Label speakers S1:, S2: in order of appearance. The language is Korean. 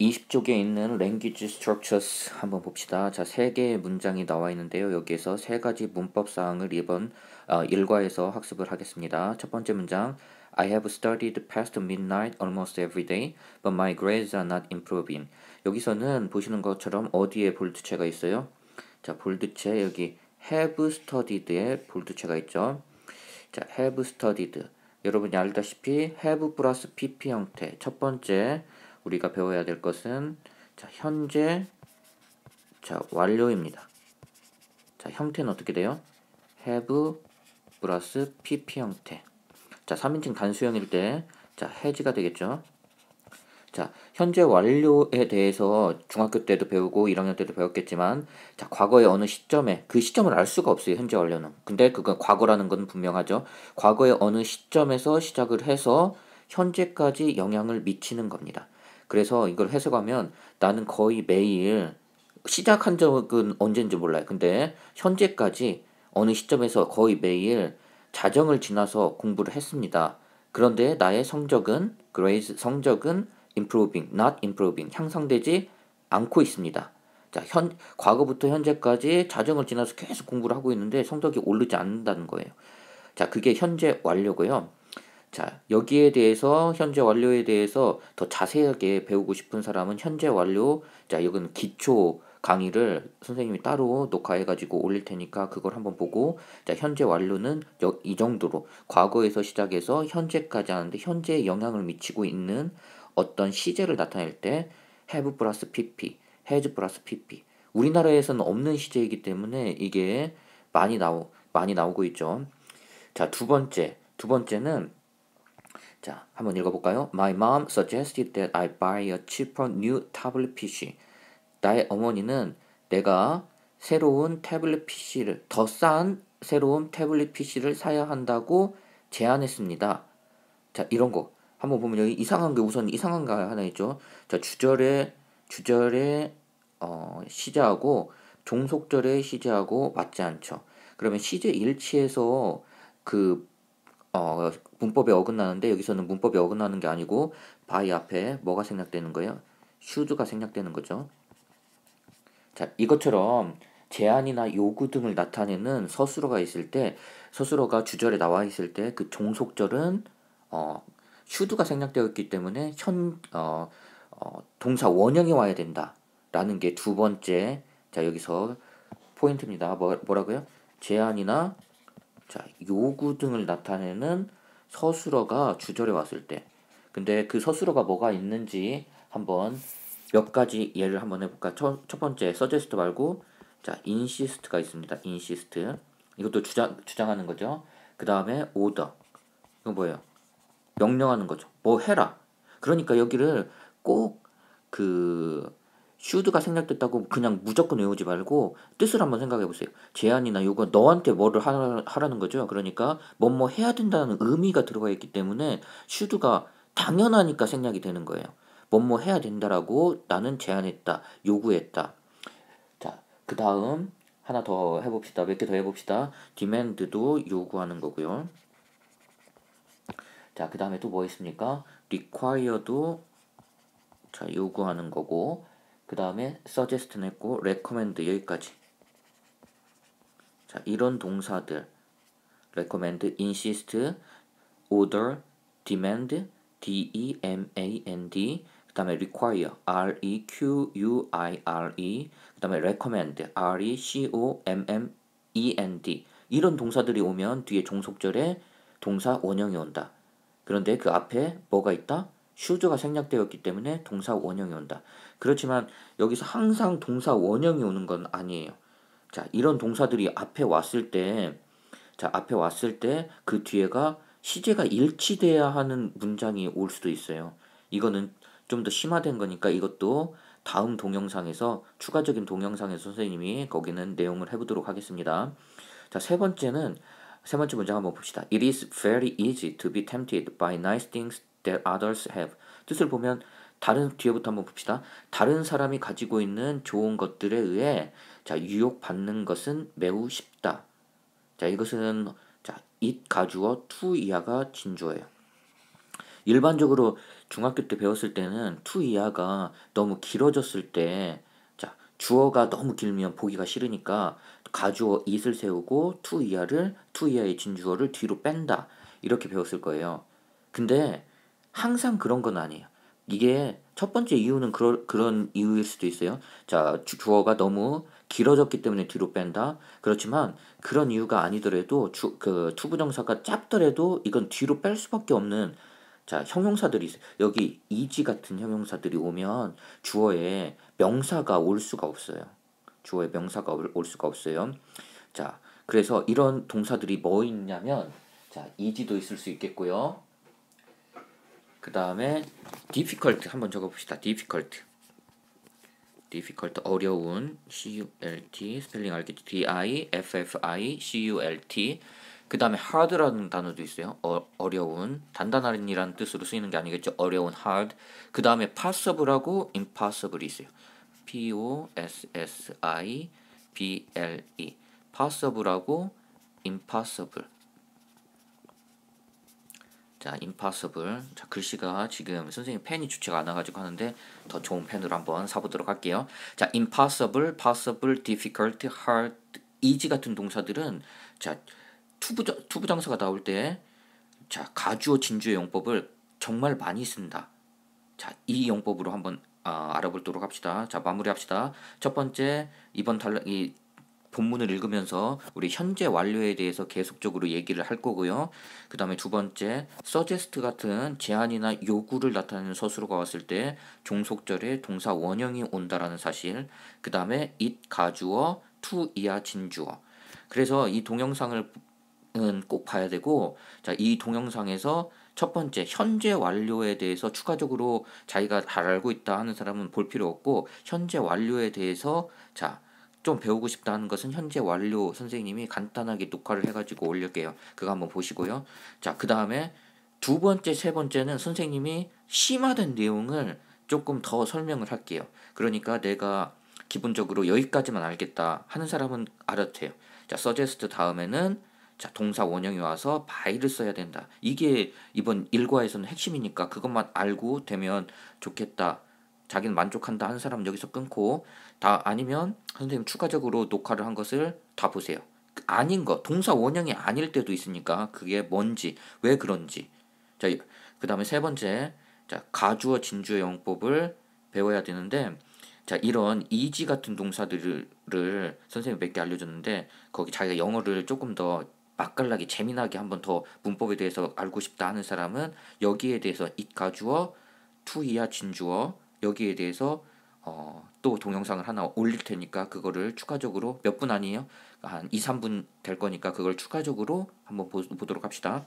S1: 20쪽에 있는 language structures 한번 봅시다. 자, 세 개의 문장이 나와 있는데요. 여기에서 세 가지 문법 사항을 이번 어, 일과에서 학습을 하겠습니다. 첫 번째 문장 I have studied past midnight almost every day, but my grades are not improving. 여기서는 보시는 것처럼 어디에 볼드체가 있어요? 자, 볼드체 여기 have studied에 볼드체가 있죠. 자, have studied. 여러분이 알다시피 have 플러스 pp 형태. 첫 번째 우리가 배워야 될 것은 자, 현재 자, 완료입니다. 자, 형태는 어떻게 돼요? have 플러스 pp 형태. 자, 3인칭 단수형일 때 자, 해지가 되겠죠. 자, 현재 완료에 대해서 중학교 때도 배우고 1학년 때도 배웠겠지만 자, 과거의 어느 시점에 그 시점을 알 수가 없어요. 현재 완료는. 근데 그건 과거라는 건 분명하죠. 과거의 어느 시점에서 시작을 해서 현재까지 영향을 미치는 겁니다. 그래서 이걸 해석하면 나는 거의 매일 시작한 적은 언젠지 몰라요. 근데 현재까지 어느 시점에서 거의 매일 자정을 지나서 공부를 했습니다. 그런데 나의 성적은 g r a d e 성적은 improving, not improving 향상되지 않고 있습니다. 자, 현 과거부터 현재까지 자정을 지나서 계속 공부를 하고 있는데 성적이 오르지 않는다는 거예요. 자, 그게 현재 완료고요. 자, 여기에 대해서 현재 완료에 대해서 더 자세하게 배우고 싶은 사람은 현재 완료, 자, 이건 기초 강의를 선생님이 따로 녹화해가지고 올릴 테니까 그걸 한번 보고, 자, 현재 완료는 여, 이 정도로 과거에서 시작해서 현재까지 하는데 현재에 영향을 미치고 있는 어떤 시제를 나타낼 때 have 플러스 pp, has 플러스 pp. 우리나라에서는 없는 시제이기 때문에 이게 많이 나오, 많이 나오고 있죠. 자, 두 번째. 두 번째는 자, 한번 읽어볼까요? My mom suggested that I buy a cheaper new tablet PC. 나의 어머니는 내가 새로운 태블릿 PC를 더 싼 새로운 태블릿 PC를 사야 한다고 제안했습니다. 자, 이런 거 한번 보면 여기 이상한 게 우선 이상한 게 하나 있죠. 자, 주절에 주절에 어, 시제하고 종속절에 시제하고 맞지 않죠. 그러면 시제 일치에서 그 어, 문법에 어긋나는데 여기서는 문법에 어긋나는 게 아니고 by 앞에 뭐가 생략되는 거예요? should가 생략되는 거죠. 자, 이것처럼 제안이나 요구 등을 나타내는 서술어가 있을 때 서술어가 주절에 나와 있을 때 그 종속절은 어, should가 생략되어있기 때문에 현 어, 어, 동사 원형이 와야 된다라는 게 두 번째 자 여기서 포인트입니다. 뭐, 뭐라고요? 제안이나 자, 요구 등을 나타내는 서술어가 주절에 왔을 때 근데 그 서술어가 뭐가 있는지 한번 몇 가지 예를 한번 해볼까? 첫, 첫 번째 서제스트 말고 자, 인시스트가 있습니다. 인시스트 이것도 주장, 주장하는 거죠. 그 다음에 오더 이건 뭐예요? 명령하는 거죠. 뭐 해라. 그러니까 여기를 꼭그 슈드가 생략됐다고 그냥 무조건 외우지 말고 뜻을 한번 생각해 보세요. 제안이나 요건 너한테 뭐를 하라는 거죠. 그러니까 뭐뭐 뭐 해야 된다는 의미가 들어가 있기 때문에 슈드가 당연하니까 생략이 되는 거예요. 뭐뭐 뭐 해야 된다라고 나는 제안했다, 요구했다. 자, 그 다음 하나 더 해봅시다. 몇 개 더 해봅시다. demand도 요구하는 거고요. 자, 그 다음에 또 뭐 있습니까? require도 자, 요구하는 거고 그 다음에 suggest 냈고 recommend 여기까지 자 이런 동사들 recommend, insist, order, demand, d-e-m-a-n-d 그 다음에 require, r-e-q-u-i-r-e 그 다음에 recommend, r-e-c-o-m-m-e-n-d 이런 동사들이 오면 뒤에 종속절에 동사 원형이 온다 그런데 그 앞에 뭐가 있다? 슈즈가 생략되었기 때문에 동사 원형이 온다. 그렇지만 여기서 항상 동사 원형이 오는 건 아니에요. 자, 이런 동사들이 앞에 왔을 때, 자, 앞에 왔을 때 그 뒤에가 시제가 일치돼야 하는 문장이 올 수도 있어요. 이거는 좀 더 심화된 거니까 이것도 다음 동영상에서 추가적인 동영상에서 선생님이 거기는 내용을 해보도록 하겠습니다. 자, 세 번째는 세 번째 문장 한번 봅시다. It is very easy to be tempted by nice things that others have. 뜻을 보면 다른 뒤에부터 한번 봅시다. 다른 사람이 가지고 있는 좋은 것들에 의해 자 유혹 받는 것은 매우 쉽다. 자 이것은 자 it 가주어 to 이하가 진주어예요. 일반적으로 중학교 때 배웠을 때는 to 이하가 너무 길어졌을 때 자, 주어가 너무 길면 보기가 싫으니까 가주어 it을 세우고 to 이하를 to 이하의 진주어를 뒤로 뺀다 이렇게 배웠을 거예요. 근데 항상 그런 건 아니에요. 이게 첫 번째 이유는 그러, 그런 이유일 수도 있어요. 자, 주어가 너무 길어졌기 때문에 뒤로 뺀다. 그렇지만 그런 이유가 아니더라도 주, 그 투부정사가 짧더라도 이건 뒤로 뺄 수밖에 없는 자, 형용사들이 있어요. 여기 이지 같은 형용사들이 오면 주어에 명사가 올 수가 없어요. 주어에 명사가 올 수가 없어요. 자, 그래서 이런 동사들이 뭐 있냐면 자, 이지도 있을 수 있겠고요. 그 다음에 difficult 한번 적어봅시다. difficult. difficult 어려운 cult 스펠링 알겠죠? d i f f i cult 그 다음에 hard라는 단어도 있어요. 어, 어려운 단단한이라는 뜻으로 쓰이는 게 아니겠죠? 어려운 hard 그 다음에 possible하고 impossible이 있어요. p o s s i b l e possible하고 impossible 자, 임파서블. 자, 글씨가 지금 선생님 펜이 주체가 안 와가지고 하는데 더 좋은 펜으로 한번 사보도록 할게요. 자, impossible, possible, difficult, hard, easy 같은 동사들은 자, 투부정, 투부정사가 나올 때 자, 가주어 진주의 용법을 정말 많이 쓴다. 자, 이 용법으로 한번 아, 알아보도록 합시다. 자, 마무리합시다. 첫 번째, 이번 달락이 본문을 읽으면서 우리 현재 완료에 대해서 계속적으로 얘기를 할 거고요. 그 다음에 두 번째, suggest 같은 제안이나 요구를 나타내는 서술어가 왔을 때 종속절에 동사 원형이 온다라는 사실. 그 다음에 it 가주어, to 이하 진주어. 그래서 이 동영상을 꼭 봐야 되고, 자, 이 동영상에서 첫 번째 현재 완료에 대해서 추가적으로 자기가 잘 알고 있다 하는 사람은 볼 필요 없고 현재 완료에 대해서 자좀 배우고 싶다 하는 것은 현재 완료 선생님이 간단하게 녹화를 해가지고 올릴게요. 그거 한번 보시고요. 자, 그 다음에 두 번째, 세 번째는 선생님이 심화된 내용을 조금 더 설명을 할게요. 그러니까 내가 기본적으로 여기까지만 알겠다 하는 사람은 알아도 돼요. 자, 서제스트 다음에는 자, 동사 원형이 와서 by를 써야 된다. 이게 이번 일과에서는 핵심이니까 그것만 알고 되면 좋겠다. 자기는 만족한다 하는 사람 은 여기서 끊고 다 아니면 선생님 추가적으로 녹화를 한 것을 다 보세요. 아닌 거 동사 원형이 아닐 때도 있으니까 그게 뭔지 왜 그런지 자 그다음에 세 번째 자 가주어 진주어 영법을 배워야 되는데 자 이런 이지 같은 동사들을 선생님이 몇 개 알려줬는데 거기 자기가 영어를 조금 더 맛깔나게 재미나게 한 번 더 문법에 대해서 알고 싶다 하는 사람은 여기에 대해서 it 가주어 투이야 진주어 여기에 대해서 어, 또 동영상을 하나 올릴 테니까 그거를 추가적으로 몇 분 아니에요? 한 2, 3분 될 거니까 그걸 추가적으로 한번 보, 보도록 합시다.